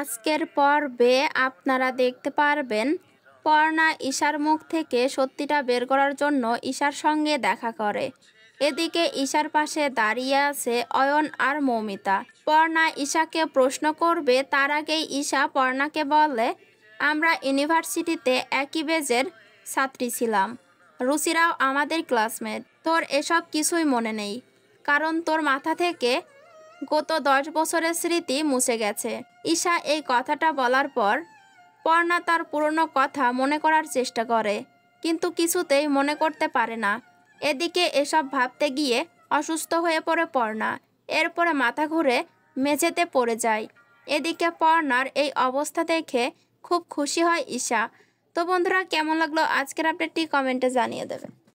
আজকের পর্বে আপনারা দেখতে পারবেন পর্ণা ঈশার মুখ থেকে সত্যিটা বের করার জন্য ঈশার সঙ্গে দেখা করে এদিকে ঈশার পাশে দাঁড়িয়ে আছে অয়ন আর মৌমিতা পর্ণা ঈশাকে প্রশ্ন করবে তার আগেই ঈশা পর্ণাকে বলে আমরা ইউনিভার্সিটিতে একই বেজের ছাত্রী ছিলাম রুচিরাও আমাদের ক্লাসমেট তোর এসব কিছুই মনে নেই কারণ তোর মাথা থেকে গত দশ বছরের স্মৃতি মুছে গেছে ঈশা এই কথাটা বলার পর পর্ণা তার পুরনো কথা মনে করার চেষ্টা করে কিন্তু কিছুতেই মনে করতে পারে না এদিকে এসব ভাবতে গিয়ে অসুস্থ হয়ে পড়ে পর্ণা এরপরে মাথা ঘুরে মেঝেতে পড়ে যায় এদিকে পর্ণার এই অবস্থা দেখে খুব খুশি হয় ঈশা তো বন্ধুরা কেমন লাগলো আজকের আপডেটটি কমেন্টে জানিয়ে দেবেন